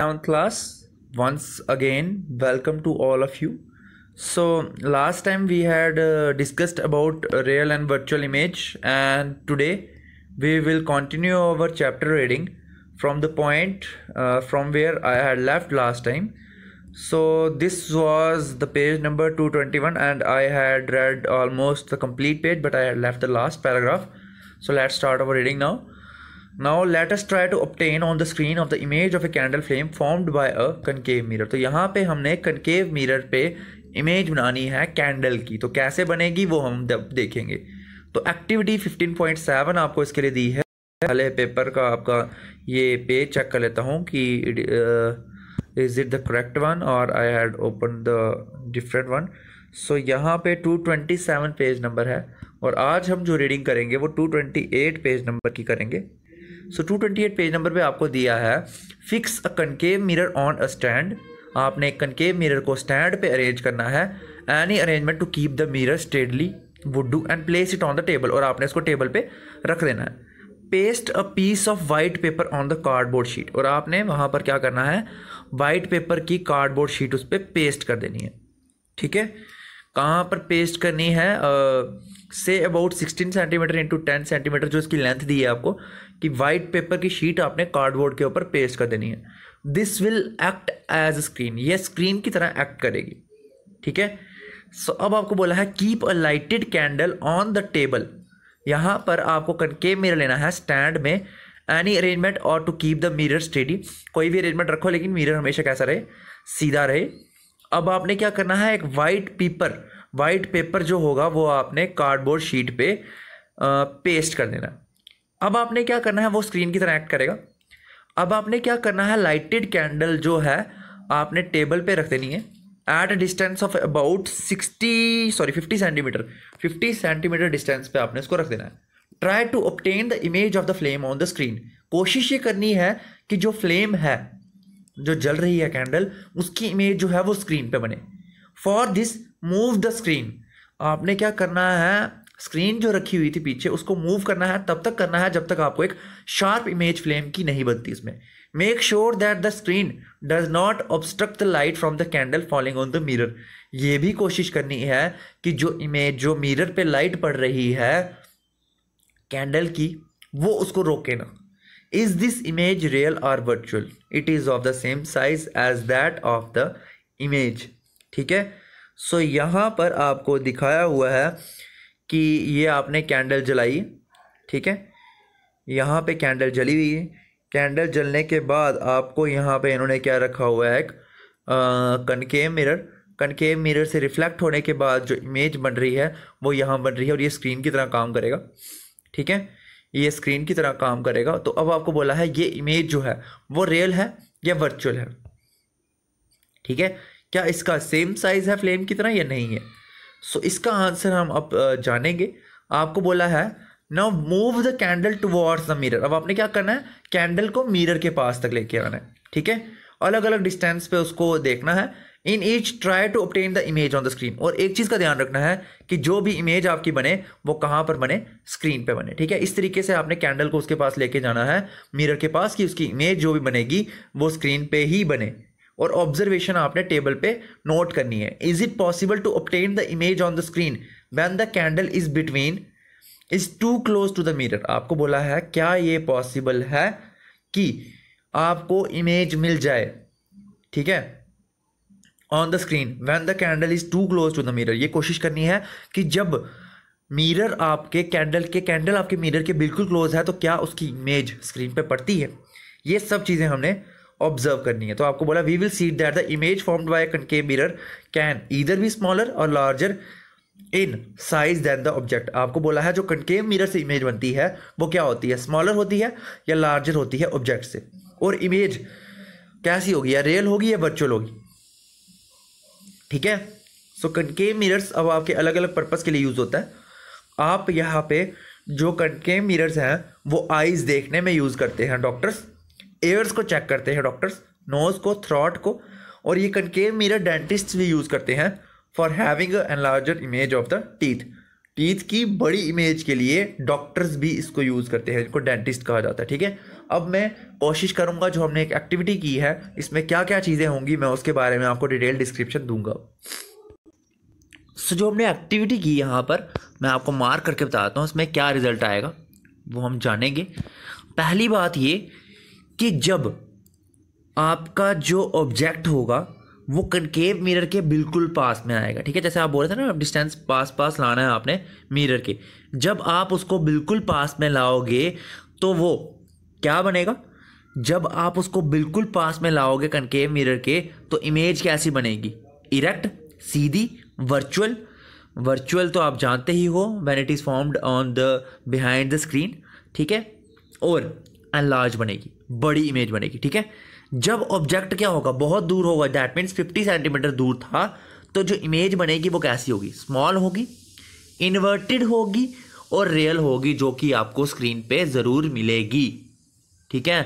down class once again welcome to all of you so last time we had uh, discussed about real and virtual image and today we will continue our chapter reading from the point uh, from where i had left last time so this was the page number 221 and i had read almost the complete page but i had left the last paragraph so let's start our reading now now latest try to obtain on the screen of the image of a candle flame formed by a concave mirror तो यहाँ पे हमने concave mirror पे image बनानी है candle की तो कैसे बनेगी वो हम देखेंगे तो एक्टिविटी 15.7 आपको इसके लिए दी है पहले पेपर का आपका ये पेज चेक कर लेता हूँ कि is it the correct one और I had open the different one so यहाँ पे 227 पेज नंबर है और आज हम जो रीडिंग करेंगे वो 228 पेज नंबर की करेंगे so two twenty eight page number पे आपको दिया है fix a concave mirror on a stand आपने एक कनकेव मिरर को स्टैंड पे अरेंज करना है any arrangement to keep the mirror steadily would do and place it on the table और आपने इसको टेबल पे रख देना है paste a piece of white paper on the cardboard sheet और आपने वहाँ पर क्या करना है वाइट पेपर की कार्डबोर्ड शीट उस पर पे पेस्ट कर देनी है ठीक है कहाँ पर पेस्ट करनी है से about sixteen centimetre into ten centimetre जो इसकी लेंथ दी है आपको कि वाइट पेपर की शीट आपने कार्डबोर्ड के ऊपर पेस्ट कर देनी है this will act as screen ये स्क्रीन की तरह एक्ट करेगी ठीक है सो so, अब आपको बोला है keep a lighted candle on the table यहाँ पर आपको कनके मिरर लेना है स्टैंड में एनी अरेंजमेंट और to keep the mirror steady कोई भी अरेंजमेंट रखो लेकिन मिरर हमेशा कैसा रहे सीधा रहे अब आपने क्या करना है एक वाइट पेपर वाइट पेपर जो होगा वो आपने कार्डबोर्ड शीट पे पेस्ट कर देना अब आपने क्या करना है वो स्क्रीन की तरह एक्ट करेगा अब आपने क्या करना है लाइटेड कैंडल जो है आपने टेबल पे रख देनी है at a distance of about sixty sorry fifty centimetre fifty centimetre distance पे आपने इसको रख देना है try to obtain the image of the flame on the screen कोशिश ये करनी है कि जो फ्लेम है जो जल रही है कैंडल उसकी इमेज जो है वो स्क्रीन पे बने for this move the screen आपने क्या करना है स्क्रीन जो रखी हुई थी पीछे उसको मूव करना है तब तक करना है जब तक आपको एक शार्प इमेज फ्लेम की नहीं बनती इसमें make sure that the screen does not obstruct the light from the candle falling on the mirror ये भी कोशिश करनी है कि जो इमेज जो मिरर पे लाइट पड़ रही है कैंडल की वो उसको रोके ना Is this image real or virtual? It is of the same size as that of the image. ठीक है सो so, यहाँ पर आपको दिखाया हुआ है कि ये आपने कैंडल जलाई ठीक है यहाँ पे कैंडल जली हुई है कैंडल जलने के बाद आपको यहाँ पे इन्होंने क्या रखा हुआ है एक कनकेव मिरर कनकेव मिरर से रिफ्लेक्ट होने के बाद जो इमेज बन रही है वो यहाँ बन रही है और ये स्क्रीन की तरह काम करेगा ठीक है ये स्क्रीन की तरह काम करेगा तो अब आपको बोला है ये इमेज जो है वो रियल है या वर्चुअल है ठीक है क्या इसका सेम साइज़ है फ्लेम की तरह या नहीं है सो so, इसका आंसर हम अब जानेंगे आपको बोला है now move the candle towards the mirror अब आपने क्या करना है कैंडल को मिरर के पास तक लेके आना है ठीक है अलग अलग डिस्टेंस पे उसको देखना है in each try to obtain the image on the screen और एक चीज़ का ध्यान रखना है कि जो भी इमेज आपकी बने वो कहाँ पर बने स्क्रीन पे बने ठीक है इस तरीके से आपने कैंडल को उसके पास लेके जाना है मिरर के पास कि उसकी इमेज जो भी बनेगी वो स्क्रीन पे ही बने और ऑब्जर्वेशन आपने टेबल पे नोट करनी है is it possible to obtain the image on the screen when the candle is between is too close to the mirror आपको बोला है क्या ये पॉसिबल है कि आपको इमेज मिल जाए ठीक है on the screen when the candle is too close to the mirror ये कोशिश करनी है कि जब मिरर आपके कैंडल के कैंडल आपके मिरर के बिल्कुल क्लोज है तो क्या उसकी इमेज स्क्रीन पे पड़ती है ये सब चीज़ें हमने ऑब्जर्व करनी है तो आपको बोला we will see that the image formed by concave mirror can either भी स्मॉलर और larger in size than the object आपको बोला है जो कनकेव मिरर से इमेज बनती है वो क्या होती है स्मॉलर होती है या लार्जर होती है ऑब्जेक्ट से और इमेज कैसी होगी या रियल होगी या वर्चुअल होगी ठीक है सो कनकेव मिरर्स अब आपके अलग अलग पर्पज़ के लिए यूज़ होता है आप यहाँ पे जो कनकेव मिरर्स हैं वो आइज़ देखने में यूज़ करते हैं डॉक्टर्स एयर्स को चेक करते हैं डॉक्टर्स नोज़ को थ्रॉट को और ये कनकेव मिरर डेंटिस्ट भी यूज़ करते हैं for having an larger image of the teeth teeth की बड़ी इमेज के लिए डॉक्टर्स भी इसको यूज़ करते हैं इनको डेंटिस्ट कहा जाता है ठीक है अब मैं कोशिश करूँगा जो हमने एक एक्टिविटी की है इसमें क्या क्या चीज़ें होंगी मैं उसके बारे में आपको डिटेल डिस्क्रिप्शन दूंगा सो so, जो हमने एक्टिविटी की यहाँ पर मैं आपको मार्क करके बताता हूँ इसमें क्या रिज़ल्ट आएगा वो हम जानेंगे पहली बात ये कि जब आपका जो ऑब्जेक्ट होगा वो कनकेव मिरर के बिल्कुल पास में आएगा ठीक है जैसे आप बोल रहे थे ना डिस्टेंस पास पास लाना है आपने मिरर के जब आप उसको बिल्कुल पास में लाओगे तो वो क्या बनेगा जब आप उसको बिल्कुल पास में लाओगे कनकेव मिरर के तो इमेज कैसी बनेगी इरेक्ट सीधी वर्चुअल वर्चुअल तो आप जानते ही हो when it is formed on the behind the screen ठीक है और लार्ज बनेगी बड़ी इमेज बनेगी ठीक है जब ऑब्जेक्ट क्या होगा बहुत दूर होगा दैट मीन्स फिफ्टी सेंटीमीटर दूर था तो जो इमेज बनेगी वो कैसी होगी स्मॉल होगी इन्वर्टेड होगी और रियल होगी जो कि आपको स्क्रीन पे ज़रूर मिलेगी ठीक है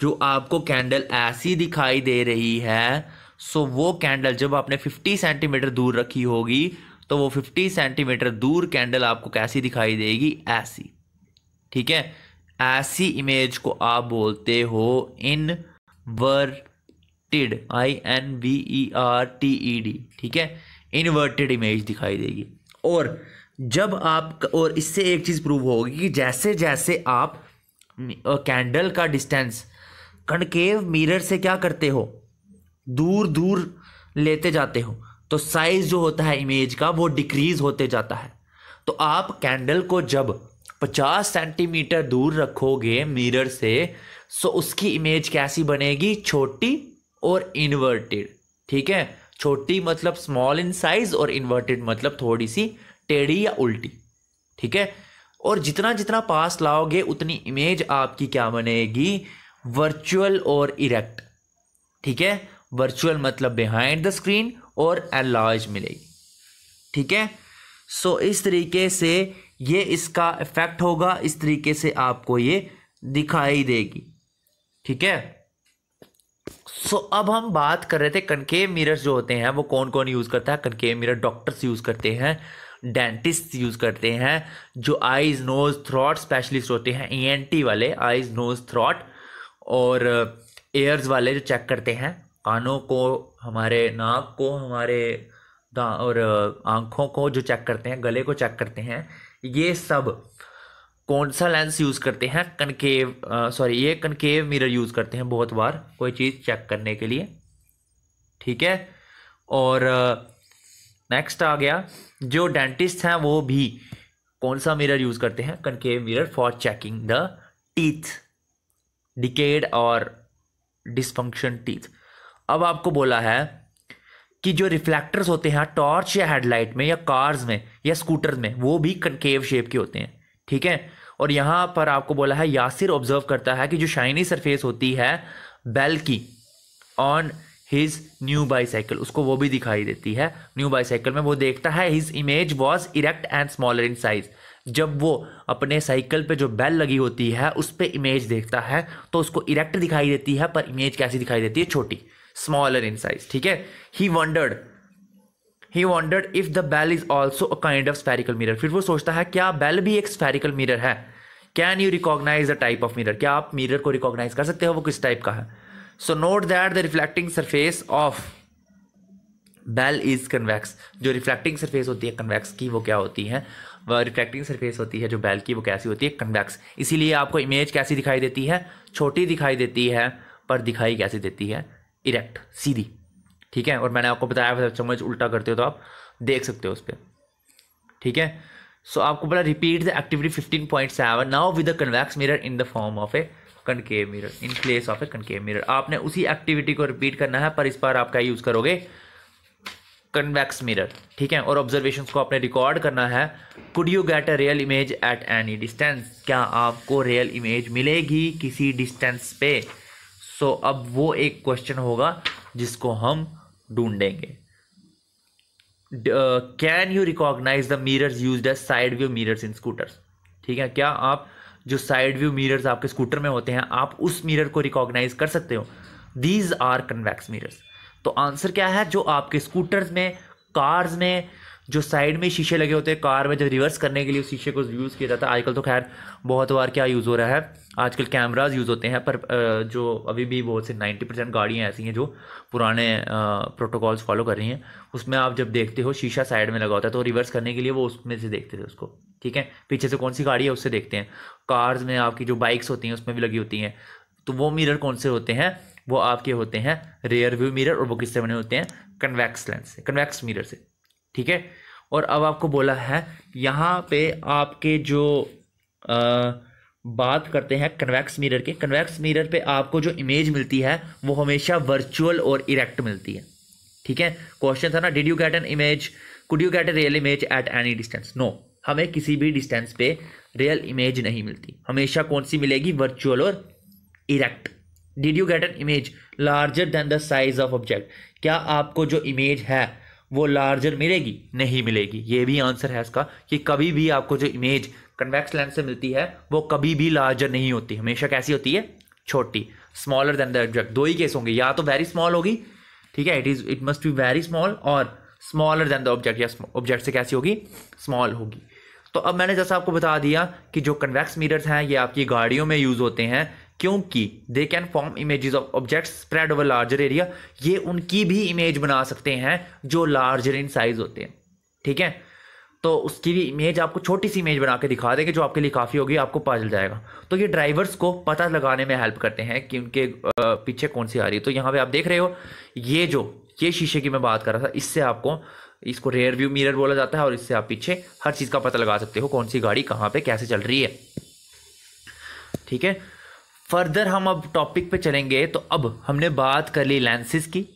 जो आपको कैंडल ऐसी दिखाई दे रही है सो वो कैंडल जब आपने 50 सेंटीमीटर दूर रखी होगी तो वो 50 सेंटीमीटर दूर कैंडल आपको कैसी दिखाई देगी ऐसी ठीक है ऐसी इमेज को आप बोलते हो inverted I N V E R T E D ठीक है इनवर्टेड इमेज दिखाई देगी और जब आप और इससे एक चीज़ प्रूव होगी कि जैसे जैसे आप कैंडल का डिस्टेंस कनकेव मिरर से क्या करते हो दूर दूर लेते जाते हो तो साइज जो होता है इमेज का वो डिक्रीज होते जाता है तो आप कैंडल को जब 50 सेंटीमीटर दूर रखोगे मिरर से सो तो उसकी इमेज कैसी बनेगी छोटी और इन्वर्टेड ठीक है छोटी मतलब स्मॉल इन साइज और इन्वर्टेड मतलब थोड़ी सी टेढ़ी या उल्टी ठीक है और जितना जितना पास लाओगे उतनी इमेज आपकी क्या बनेगी वर्चुअल और इरेक्ट ठीक है वर्चुअल मतलब बिहाइंड द स्क्रीन और एलार्ज मिलेगी ठीक है सो इस तरीके से ये इसका इफेक्ट होगा इस तरीके से आपको ये दिखाई देगी ठीक है सो so, अब हम बात कर रहे थे कनकेव मिरर्स जो होते हैं वो कौन कौन यूज़ करता है कनकेव मिरर डॉक्टर्स यूज़ करते हैं डेंटिस्ट यूज़ करते हैं जो आइज़ नोज़ थ्रॉट स्पेशलिस्ट होते हैं ई e वाले आइज़ नोज़ थ्रॉट और एयर्स वाले जो चेक करते हैं कानों को हमारे नाक को हमारे और आँखों को जो चेक करते हैं गले को चेक करते हैं ये सब कौन सा लेंस यूज़ करते हैं कनकेव सॉरी ये कनकेव मिरर यूज़ करते हैं बहुत बार कोई चीज़ चेक करने के लिए ठीक है और नेक्स्ट आ गया जो डेंटिस्ट हैं वो भी कौन सा मिरर यूज़ करते हैं concave mirror for checking the teeth decayed और डिसफंक्शन टीथ अब आपको बोला है कि जो रिफ्लेक्टर्स होते हैं टॉर्च या हेडलाइट में या कार्स में या स्कूटर में वो भी कनकेव शेप के होते हैं ठीक है और यहाँ पर आपको बोला है यासिर ऑब्जर्व करता है कि जो शाइनी सरफेस होती है बेल की ऑन हिज न्यू बाईसाइकिल उसको वो भी दिखाई देती है न्यू बाईसाइकिल में वो देखता है his image was erect and smaller in size जब वो अपने साइकिल पे जो बेल लगी होती है उस पर इमेज देखता है तो उसको इरेक्ट दिखाई देती है पर इमेज कैसी दिखाई देती है छोटी स्मॉलर इन साइज ठीक है he wondered he wondered if the bell is also a kind of spherical mirror फिर वो सोचता है क्या बेल भी एक स्पेरिकल मिरर है can you recognise the type of mirror क्या आप मिरर को रिकॉग्नाइज कर सकते हो वो किस टाइप का है so note that the reflecting surface of bell is convex जो रिफ्लेक्टिंग सरफेस होती है कन्वैक्स की वो क्या होती है वह रिफ्लेक्टिंग सरफेस होती है जो बेल की वो कैसी होती है कन्वैक्स इसीलिए आपको इमेज कैसी दिखाई देती है छोटी दिखाई देती है पर दिखाई कैसी देती है इरेक्ट सीधी ठीक है और मैंने आपको बताया चम्मच उल्टा करते हो तो आप देख सकते हो उस पर ठीक है सो so, आपको बोला repeat the activity seven now with the convex mirror in the form of a concave mirror in place of a concave mirror आपने उसी एक्टिविटी को रिपीट करना है पर इस बार आप क्या यूज़ करोगे कन्वैक्स मिरर ठीक है और ऑब्जर्वेशन को आपने रिकॉर्ड करना है could you get a real image at any distance क्या आपको रियल इमेज मिलेगी किसी डिस्टेंस पे सो so, अब वो एक क्वेश्चन होगा जिसको हम ढूंढेंगे can you recognise the mirrors used as side view mirrors in scooters ठीक है क्या आप जो साइड व्यू मिरर्स आपके स्कूटर में होते हैं आप उस मिरर को रिकॉग्नाइज कर सकते हो दीज आर कन्वैक्स मिरर्स तो आंसर क्या है जो आपके स्कूटर्स में कार्स में जो साइड में शीशे लगे होते हैं कार में जब रिवर्स करने के लिए उस शीशे को यूज़ किया जाता है आजकल तो खैर बहुत बार क्या यूज़ हो रहा है आजकल कैमराज यूज़ होते हैं पर जो अभी भी बहुत से नाइन्टी परसेंट गाड़ियाँ ऐसी हैं जो पुराने प्रोटोकॉल्स फॉलो कर रही हैं उसमें आप जब देखते हो शीशा साइड में लगा होता है तो रिवर्स करने के लिए वो उसमें से देखते थे उसको ठीक है पीछे से कौन सी गाड़ी है उससे देखते हैं कार्स में आपकी जो बाइक्स होती हैं उसमें भी लगी होती हैं तो वो मिरर कौन से होते हैं वो आपके होते हैं रेयर व्यू मिरर और वो किससे बने होते हैं कन्वैक्स लेंस से कन्वैक्स मिरर से ठीक है और अब आपको बोला है यहाँ पे आपके जो आ, बात करते हैं कन्वैक्स मिरर के कन्वैक्स मिरर पे आपको जो इमेज मिलती है वो हमेशा वर्चुअल और इरेक्ट मिलती है ठीक है क्वेश्चन था ना did you get an image could you get a real image at any distance no हमें किसी भी डिस्टेंस पे रियल इमेज नहीं मिलती हमेशा कौन सी मिलेगी वर्चुअल और erect did you get an image larger than the size of object क्या आपको जो इमेज है वो लार्जर मिलेगी नहीं मिलेगी ये भी आंसर है इसका कि कभी भी आपको जो इमेज कन्वेक्स लेंस से मिलती है वो कभी भी लार्जर नहीं होती हमेशा कैसी होती है छोटी स्मॉलर देन द ऑब्जेक्ट दो ही केस होंगे या तो वेरी स्मॉल होगी ठीक है it is it must be very small और स्मॉलर देन द ऑब्जेक्ट या ऑब्जेक्ट से कैसी होगी स्मॉल होगी तो अब मैंने जैसा आपको बता दिया कि जो कन्वेक्स मिरर्स हैं ये आपकी गाड़ियों में यूज़ होते हैं क्योंकि they can form images of objects spread over larger area ये उनकी भी इमेज बना सकते हैं जो लार्जर इन साइज होते हैं ठीक है तो उसकी भी इमेज आपको छोटी सी इमेज बना के दिखा देंगे जो आपके लिए काफ़ी होगी आपको पता चल जाएगा तो ये ड्राइवर्स को पता लगाने में हेल्प करते हैं कि उनके पीछे कौन सी आ रही है तो यहाँ पे आप देख रहे हो ये जो ये शीशे की मैं बात कर रहा था इससे आपको इसको रेयर व्यू मिरर बोला जाता है और इससे आप पीछे हर चीज़ का पता लगा सकते हो कौन सी गाड़ी कहाँ पर कैसे चल रही है ठीक है फर्दर हम अब टॉपिक पर चलेंगे तो अब हमने बात कर ली लेंसेज की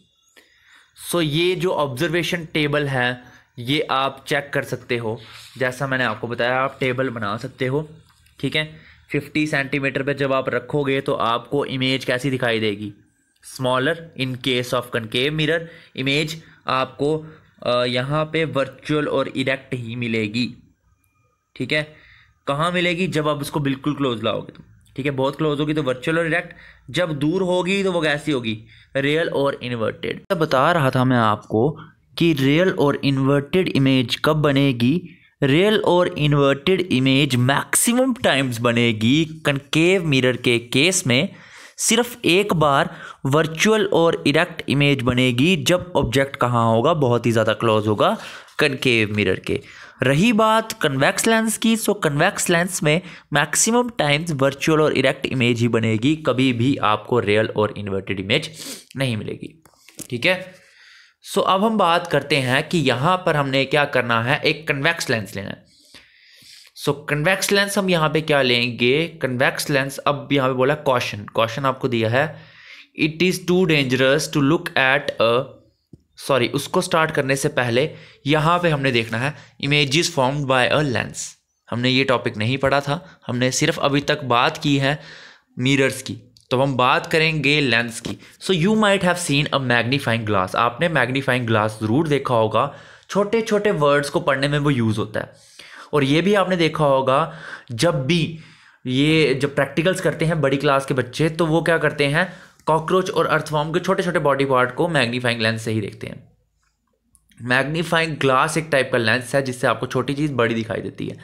सो ये जो ऑब्जर्वेशन टेबल है ये आप चेक कर सकते हो जैसा मैंने आपको बताया आप टेबल बना सकते हो ठीक है 50 सेंटीमीटर पर जब आप रखोगे तो आपको इमेज कैसी दिखाई देगी smaller in case of concave mirror image आपको यहाँ पे वर्चुअल और इरेक्ट ही मिलेगी ठीक है कहाँ मिलेगी जब आप उसको बिल्कुल क्लोज लाओगे तो ठीक है बहुत क्लोज होगी तो वर्चुअल और इरेक्ट जब दूर होगी तो वो कैसी होगी रियल और इन्वर्टेड बता रहा था मैं आपको कि रियल और इन्वर्टेड इमेज कब बनेगी रियल और इन्वर्टेड इमेज मैक्सिमम टाइम्स बनेगी कनकेव मिरर के केस में सिर्फ एक बार वर्चुअल और इरेक्ट इमेज बनेगी जब ऑब्जेक्ट कहाँ होगा बहुत ही ज़्यादा क्लोज होगा कनकेव मिरर के रही बात कन्वैक्स लेंस की सो कन्वैक्स लेंस में मैक्सिमम टाइम्स वर्चुअल और इरेक्ट इमेज ही बनेगी कभी भी आपको रियल और इन्वर्टेड इमेज नहीं मिलेगी ठीक है सो so, अब हम बात करते हैं कि यहाँ पर हमने क्या करना है एक कन्वेक्स लेंस लेना है सो कन्वेक्स लेंस हम यहाँ पे क्या लेंगे कन्वेक्स लेंस अब यहाँ पे बोला कॉशन कॉशन आपको दिया है it is too dangerous to look at a sorry उसको स्टार्ट करने से पहले यहाँ पे हमने देखना है image is form by a lens हमने ये टॉपिक नहीं पढ़ा था हमने सिर्फ अभी तक बात की है मिरर्स की तो हम बात करेंगे लेंस की so you might have seen a magnifying glass आपने मैग्नीफाइंग ग्लास ज़रूर देखा होगा छोटे छोटे वर्ड्स को पढ़ने में वो यूज़ होता है और ये भी आपने देखा होगा जब भी ये जब प्रैक्टिकल्स करते हैं बड़ी क्लास के बच्चे तो वो क्या करते हैं कॉकरोच और अर्थफॉर्म के छोटे छोटे बॉडी पार्ट को मैग्नीफाइंग लेंस से ही देखते हैं मैग्नीफाइंग ग्लास एक टाइप का लेंस है जिससे आपको छोटी चीज़ बड़ी दिखाई देती है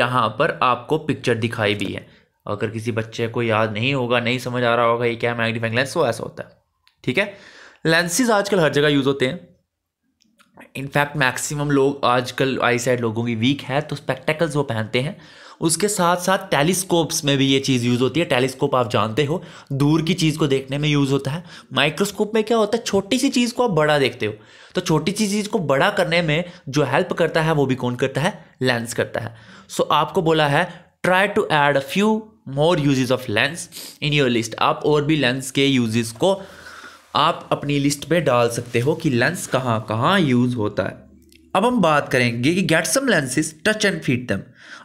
यहाँ पर आपको पिक्चर दिखाई भी है अगर किसी बच्चे को याद नहीं होगा नहीं समझ आ रहा होगा ये क्या है मैग्नीफाइंग लेंस वो ऐसा होता है ठीक है लेंसेज आजकल हर जगह यूज़ होते हैं इनफैक्ट मैक्सिमम लोग आजकल आई साइड लोगों की वीक है तो स्पेक्टेकल्स वो पहनते हैं उसके साथ साथ टेलीस्कोप्स में भी ये चीज़ यूज़ होती है टेलीस्कोप आप जानते हो दूर की चीज़ को देखने में यूज़ होता है माइक्रोस्कोप में क्या होता है छोटी सी चीज़ को आप बड़ा देखते हो तो छोटी सी चीज़ को बड़ा करने में जो हेल्प करता है वो भी कौन करता है लेंस करता है सो so, आपको बोला है try to add a few more uses of lens in your list आप और भी लेंस के यूजेस को आप अपनी लिस्ट पे डाल सकते हो कि लेंस कहाँ कहाँ यूज़ होता है अब हम बात करेंगे कि get some lenses touch and feel them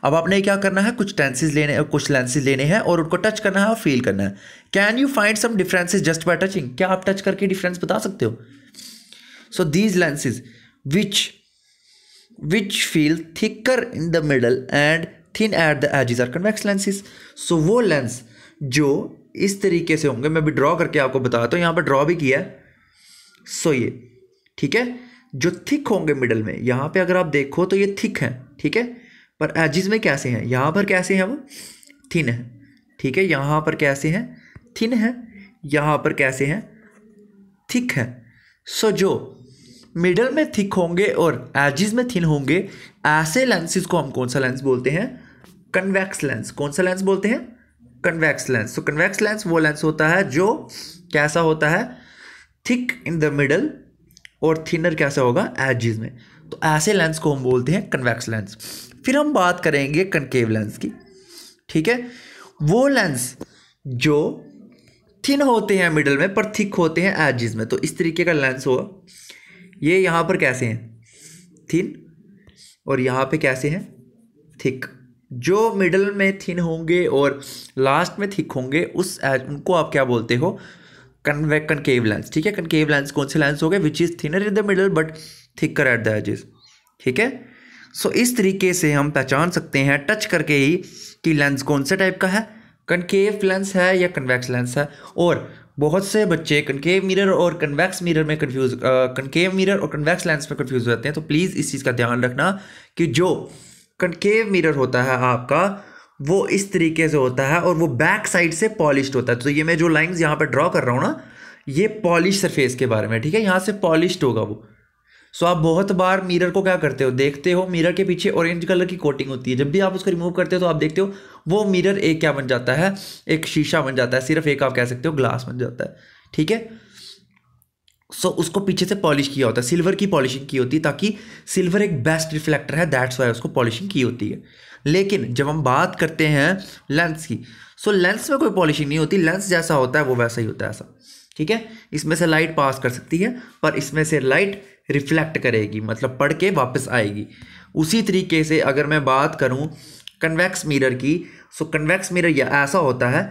अब आपने क्या करना है कुछ टेंसेज लेने कुछ लेंसेज लेने हैं और उनको टच करना है और फील करना है can you find some differences just by touching क्या आप टच करके डिफरेंस बता सकते हो so these lenses which which feel thicker in the middle and thin at the edges are convex lenses so वो लेंस जो इस तरीके से होंगे मैं भी ड्रॉ करके आपको बताता हूँ यहाँ पर ड्रॉ भी किया है सो ये ठीक है जो थिक होंगे मिडल में यहाँ पे अगर आप देखो तो ये थिक हैं ठीक है पर एजिज में कैसे हैं यहाँ पर कैसे हैं वो थिन है ठीक है यहाँ पर कैसे हैं थिन है यहाँ पर कैसे हैं थिक है सो so, जो मिडल में थिक होंगे और एजिस में थिन होंगे ऐसे लेंसेज को हम कौन सा लेंस बोलते हैं कन्वैक्स लेंस कौन सा लेंस बोलते हैं कन्वैक्स लेंस तो कन्वैक्स लेंस वो लेंस होता है जो कैसा होता है थिक इन द मिडल और थिनर कैसा होगा एजिस में तो ऐसे लेंस को हम बोलते हैं कन्वैक्स लेंस फिर हम बात करेंगे कनकेव लेंस की ठीक है वो लेंस जो थिन होते हैं मिडल में पर थिक होते हैं एजिस में तो इस तरीके का लेंस होगा ये यहाँ पर कैसे हैं थिन और यहाँ पे कैसे हैं थिक जो मिडल में थिन होंगे और लास्ट में थिक होंगे उस उनको आप क्या बोलते हो कन्वे कनकेव लेंस ठीक है कनकेव लेंस कौन से लेंस हो गए which is thinner in the middle but thicker at the edges ठीक है सो so, इस तरीके से हम पहचान सकते हैं टच करके ही कि लेंस कौन से टाइप का है कनकेव लेंस है या कन्वेक्स लेंस है और बहुत से बच्चे कनकेव मिरर और कन्वैक्स मिरर में कन्फ्यूज़ कनकेव मिरर और कन्वैक्स लेंस में कन्फ्यूज हो जाते हैं तो प्लीज़ इस चीज़ का ध्यान रखना कि जो कनकेव मिरर होता है आपका वो इस तरीके से होता है और वो बैक साइड से पॉलिश होता है तो ये मैं जो लाइन्स यहाँ पर ड्रॉ कर रहा हूँ ना ये पॉलिश सरफेस के बारे में ठीक है यहाँ से पॉलिश होगा वो सो आप बहुत बार मिरर को क्या करते हो देखते हो मिरर के पीछे ऑरेंज कलर की कोटिंग होती है जब भी आप उसको रिमूव करते हो तो आप देखते हो वो मिरर एक क्या बन जाता है एक शीशा बन जाता है सिर्फ एक आप कह सकते हो ग्लास बन जाता है ठीक है सो उसको पीछे से पॉलिश किया होता है सिल्वर की पॉलिशिंग की होती है ताकि सिल्वर एक बेस्ट रिफ्लेक्टर है दैट्स वाई उसको पॉलिशिंग की होती है लेकिन जब हम बात करते हैं लेंस की सो so, लेंस में कोई पॉलिशिंग नहीं होती लेंस जैसा होता है वो वैसा ही होता है ऐसा ठीक है इसमें से लाइट पास कर सकती है पर इसमें से लाइट रिफ्लेक्ट करेगी मतलब पढ़ के वापस आएगी उसी तरीके से अगर मैं बात करूँ कन्वेक्स मिरर की सो कन्वेक्स मिरर यह ऐसा होता है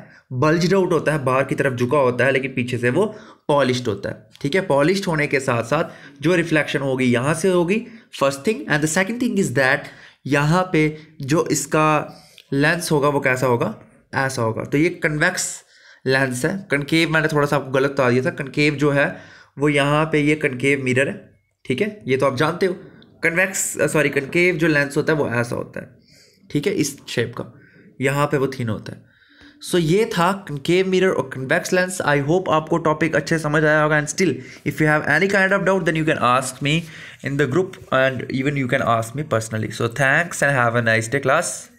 बल्जड आउट होता है बाहर की तरफ झुका होता है लेकिन पीछे से वो पॉलिश्ड होता है ठीक है पॉलिश्ड होने के साथ साथ जो रिफ्लेक्शन होगी यहाँ से होगी first thing and the second thing is that यहाँ पे जो इसका लेंस होगा वो कैसा होगा ऐसा होगा तो ये कन्वेक्स लेंस है कनकेव मैंने थोड़ा सा आपको गलत बता दिया था कनकेव जो है वो यहाँ पे ये कनकेव मिरर है ठीक है ये तो आप जानते हो कन्वेक्स सॉरी कनकेव जो लेंस होता है वो ऐसा होता है ठीक है इस शेप का यहाँ पे वो थीन होता है सो so, ये था कनकेव मिरर और कन्वेक्स लेंस आई होप आपको टॉपिक अच्छे समझ आया होगा and still if you have any kind of doubt then you can ask me in the group and even you can ask me personally so thanks and have a nice day class